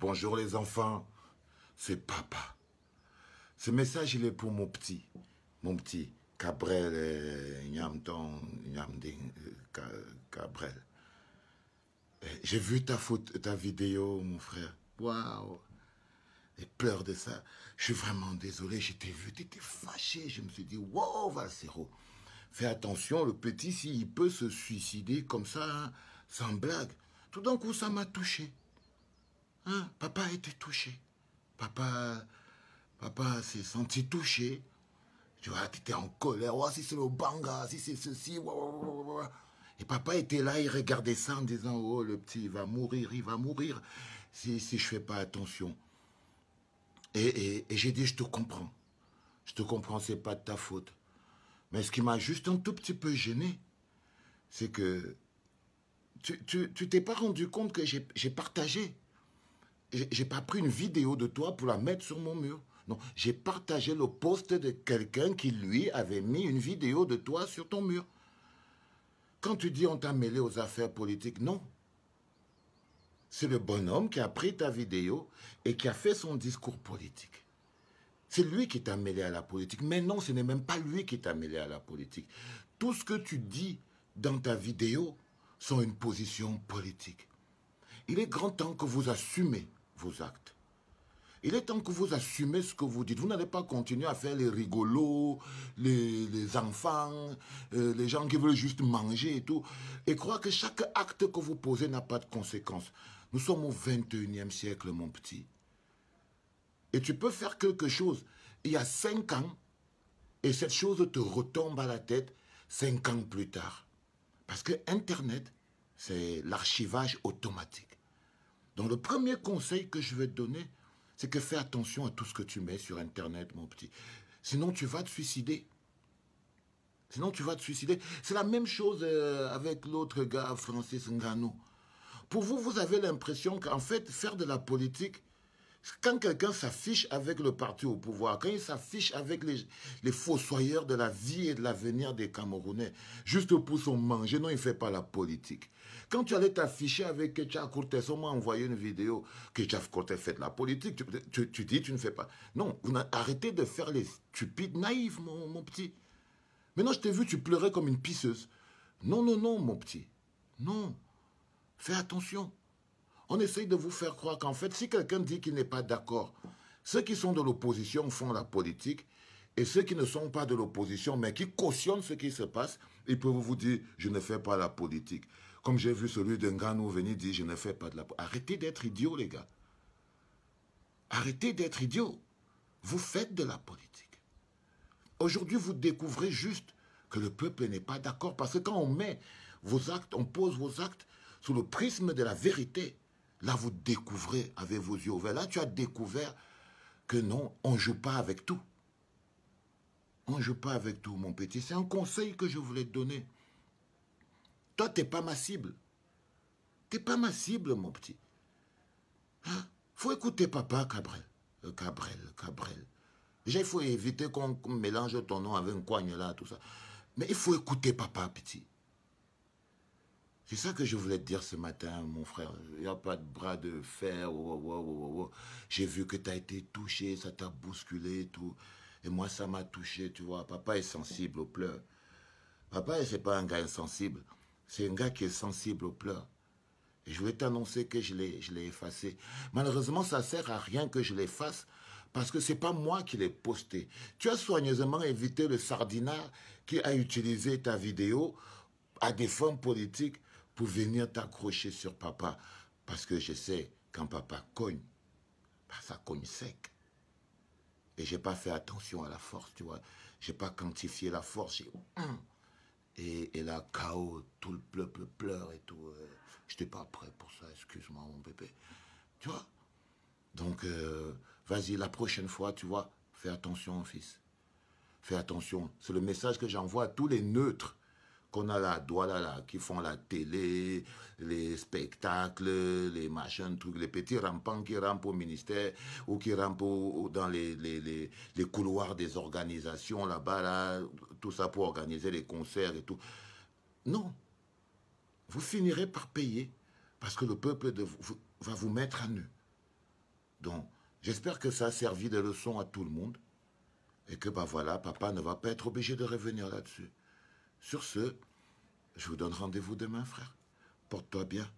Bonjour les enfants, c'est papa. Ce message, il est pour mon petit, mon petit, Cabrel, euh, Nyamton, euh, Cabrel. Eh, j'ai vu ta ta vidéo, mon frère. Waouh! Et pleure de ça. Je suis vraiment désolé, j'étais vu, t'étais fâché. Je me suis dit, wow, Valcero !»« fais attention, le petit, s'il peut se suicider comme ça, hein, sans blague. Tout d'un coup, ça m'a touché. Hein, papa était touché. Papa, papa s'est senti touché. Tu vois, ah, tu étais en colère. Oh, si c'est le banga, si c'est ceci. Et papa était là, il regardait ça en disant, oh, le petit, il va mourir, il va mourir si, si je fais pas attention. Et, j'ai dit, je te comprends. Je te comprends, c'est pas de ta faute. Mais ce qui m'a juste un tout petit peu gêné, c'est que tu t'es pas rendu compte que j'ai partagé j'ai pas pris une vidéo de toi pour la mettre sur mon mur. Non, j'ai partagé le poste de quelqu'un qui, lui, avait mis une vidéo de toi sur ton mur. Quand tu dis on t'a mêlé aux affaires politiques, non. C'est le bonhomme qui a pris ta vidéo et qui a fait son discours politique. C'est lui qui t'a mêlé à la politique. Mais non, ce n'est même pas lui qui t'a mêlé à la politique. Tout ce que tu dis dans ta vidéo sont une position politique. Il est grand temps que vous assumez vos actes. Il est temps que vous assumez ce que vous dites. Vous n'allez pas continuer à faire les rigolos, les, enfants, euh, les gens qui veulent juste manger et tout, et croire que chaque acte que vous posez n'a pas de conséquence. Nous sommes au 21e siècle, mon petit. Et tu peux faire quelque chose il y a 5 ans, et cette chose te retombe à la tête 5 ans plus tard. Parce que Internet, c'est l'archivage automatique. Donc le premier conseil que je vais te donner, c'est que fais attention à tout ce que tu mets sur Internet, mon petit. Sinon, tu vas te suicider. Sinon, tu vas te suicider. C'est la même chose euh, avec l'autre gars, Francis Ngannou. Pour vous, vous avez l'impression qu'en fait, faire de la politique, quand quelqu'un s'affiche avec le parti au pouvoir, quand il s'affiche avec les, les fossoyeurs de la vie et de l'avenir des Camerounais, juste pour son manger, non, il ne fait pas la politique. Quand tu allais t'afficher avec Ketchaf Courtes, on m'a envoyé une vidéo, Ketchaf Courtes fait de la politique, tu, tu, tu, dis, tu ne fais pas. Non, arrêtez de faire les stupides naïfs, mon, mon petit. Maintenant, je t'ai vu, tu pleurais comme une pisseuse. Non, non, non, mon petit. Non. Fais attention on essaye de vous faire croire qu'en fait, si quelqu'un dit qu'il n'est pas d'accord, ceux qui sont de l'opposition font la politique, et ceux qui ne sont pas de l'opposition, mais qui cautionnent ce qui se passe, ils peuvent vous dire, je ne fais pas la politique. Comme j'ai vu celui d'un gars nous venir dire, je ne fais pas de la politique. Arrêtez d'être idiot, les gars. Arrêtez d'être idiot. Vous faites de la politique. Aujourd'hui, vous découvrez juste que le peuple n'est pas d'accord, parce que quand on met vos actes, on pose vos actes sous le prisme de la vérité, Là, vous découvrez avec vos yeux ouverts. Là, tu as découvert que non, on ne joue pas avec tout. On ne joue pas avec tout, mon petit. C'est un conseil que je voulais te donner. Toi, tu n'es pas ma cible. Tu n'es pas ma cible, mon petit. Il hein? faut écouter papa, Cabrel. Euh, Cabrel, Cabrel. Déjà, il faut éviter qu'on mélange ton nom avec un coigne là, tout ça. Mais il faut écouter papa, petit. C'est ça que je voulais te dire ce matin, mon frère. Il n'y a pas de bras de fer. Oh, oh, oh, J'ai vu que tu as été touché, ça t'a bousculé et tout. Et moi, ça m'a touché, tu vois. Papa est sensible aux pleurs. Papa, c'est pas un gars insensible. C'est un gars qui est sensible aux pleurs. Et je voulais t'annoncer que je l'ai effacé. Malheureusement, ça sert à rien que je l'efface parce que c'est pas moi qui l'ai posté. Tu as soigneusement évité le sardinat qui a utilisé ta vidéo à des fins politiques pour venir t'accrocher sur papa. Parce que je sais, quand papa cogne, bah, ça cogne sec. Et j'ai pas fait attention à la force, tu vois. J'ai pas quantifié la force. Et, et là, chaos, tout le peuple pleure et tout. Euh, je n'étais pas prêt pour ça, excuse-moi, mon bébé. Tu vois Donc, euh, vas-y, la prochaine fois, tu vois, fais attention, fils. Fais attention. C'est le message que j'envoie à tous les neutres qu'on a la Douala là, qui font la télé, les spectacles, les machins, trucs, les petits rampants qui rampent au ministère ou qui rampent dans les, les, couloirs des organisations là-bas, là, tout ça pour organiser les concerts et tout. Non. Vous finirez par payer parce que le peuple va vous mettre à nu. Donc, j'espère que ça a servi de leçon à tout le monde et que, bah voilà, papa ne va pas être obligé de revenir là-dessus. Sur ce, je vous donne rendez-vous demain, frère. Porte-toi bien.